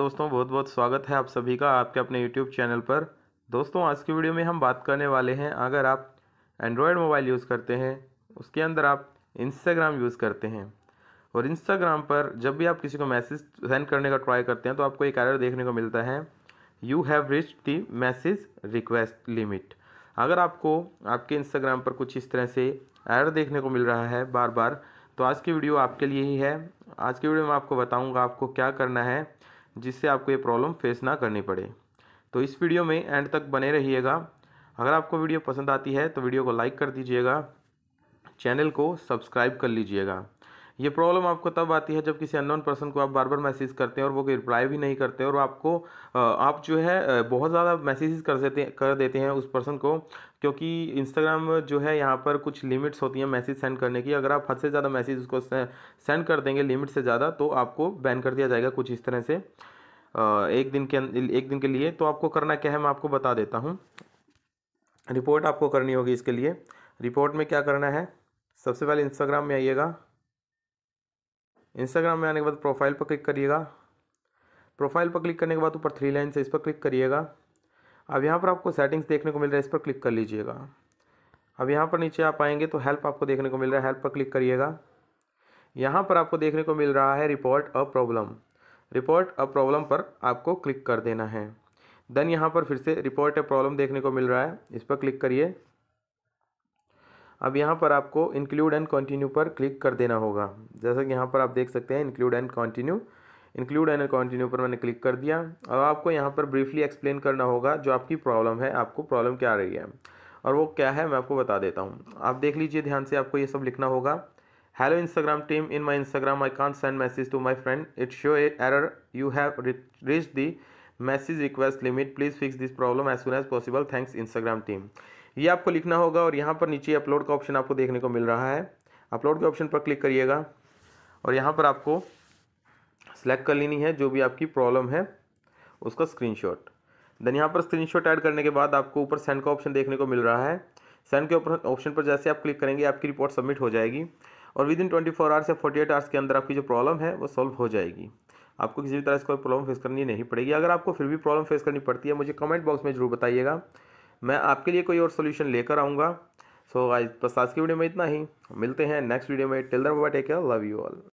दोस्तों बहुत बहुत स्वागत है आप सभी का आपके अपने यूट्यूब चैनल पर दोस्तों आज की वीडियो में हम बात करने वाले हैं अगर आप एंड्रॉयड मोबाइल यूज़ करते हैं उसके अंदर आप इंस्टाग्राम यूज़ करते हैं और इंस्टाग्राम पर जब भी आप किसी को मैसेज सेंड करने का ट्राई करते हैं तो आपको एक एरर देखने को मिलता है you have reach the message request limit अगर आपको आपके इंस्टाग्राम पर कुछ इस तरह से एरर देखने को मिल रहा है बार बार तो आज की वीडियो आपके लिए ही है आज की वीडियो में आपको बताऊंगा आपको क्या करना है जिससे आपको ये प्रॉब्लम फेस ना करनी पड़े तो इस वीडियो में एंड तक बने रहिएगा अगर आपको वीडियो पसंद आती है तो वीडियो को लाइक कर दीजिएगा चैनल को सब्सक्राइब कर लीजिएगा ये प्रॉब्लम आपको तब आती है जब किसी अननोन पर्सन को आप बार बार मैसेज करते हैं और वो कोई रिप्लाई भी नहीं करते और आपको आप जो है बहुत ज़्यादा मैसेज कर देते कर देते हैं उस पर्सन को क्योंकि इंस्टाग्राम जो है यहाँ पर कुछ लिमिट्स होती हैं मैसेज सेंड करने की अगर आप हद से ज़्यादा मैसेज उसको सेंड कर देंगे लिमिट से ज़्यादा तो आपको बैन कर दिया जाएगा कुछ इस तरह से एक दिन के अं, एक दिन के लिए तो आपको करना क्या है मैं आपको बता देता हूँ रिपोर्ट आपको करनी होगी इसके लिए रिपोर्ट में क्या करना है सबसे पहले इंस्टाग्राम में आइएगा इंस्टाग्राम में आने के बाद प्रोफाइल पर क्लिक करिएगा प्रोफाइल पर क्लिक करने के बाद ऊपर थ्री लाइन से इस पर क्लिक करिएगा अब यहाँ पर आपको सेटिंग्स देखने को मिल रहा है इस पर क्लिक कर लीजिएगा अब यहाँ पर नीचे आप आएंगे तो हेल्प आपको देखने को मिल रहा है हेल्प पर क्लिक करिएगा यहाँ पर आपको देखने को मिल रहा है report a problem report a problem पर आपको क्लिक कर देना है देन यहाँ पर फिर से रिपोर्ट अ प्रॉब्लम देखने को मिल रहा है इस पर क्लिक करिए अब यहाँ पर आपको इंक्लूड एंड कंटिन्यू पर क्लिक कर देना होगा जैसा कि यहाँ पर आप देख सकते हैं include and continue include and continue पर मैंने क्लिक कर दिया अब आपको यहाँ पर ब्रीफली एक्सप्लेन करना होगा जो आपकी प्रॉब्लम है आपको प्रॉब्लम क्या रही है और वो क्या है मैं आपको बता देता हूँ आप देख लीजिए ध्यान से आपको ये सब लिखना होगा hello Instagram team in my Instagram I can't send message to my friend it show a error you have reach the message request limit please fix this problem as soon as possible thanks Instagram team ये आपको लिखना होगा और यहाँ पर नीचे upload का option आपको देखने को मिल रहा है अपलोड के ऑप्शन पर क्लिक करिएगा और यहाँ पर आपको सेलेक्ट कर लेनी है जो भी आपकी प्रॉब्लम है उसका स्क्रीनशॉट देन यहाँ पर स्क्रीनशॉट ऐड करने के बाद आपको ऊपर सेंड का ऑप्शन देखने को मिल रहा है सेंड के ऊपर ऑप्शन पर जैसे आप क्लिक करेंगे आपकी रिपोर्ट सबमिट हो जाएगी और within twenty four hours या फोर्टी एट आवर्स के अंदर आपकी जो प्रॉब्लम है वो सॉल्व हो जाएगी आपको किसी भी तरह से कोई प्रॉब्लम फेस करनी नहीं पड़ेगी अगर आपको फिर भी प्रॉब्लम फेस करनी पड़ती है मुझे कमेंट बॉक्स में जरूर बताइएगा मैं आपके लिए कोई और सोल्यूशन लेकर आऊँगा सो so, आज बस आज की वीडियो में इतना ही मिलते हैं नेक्स्ट वीडियो में टिल दर बाबा take care love you all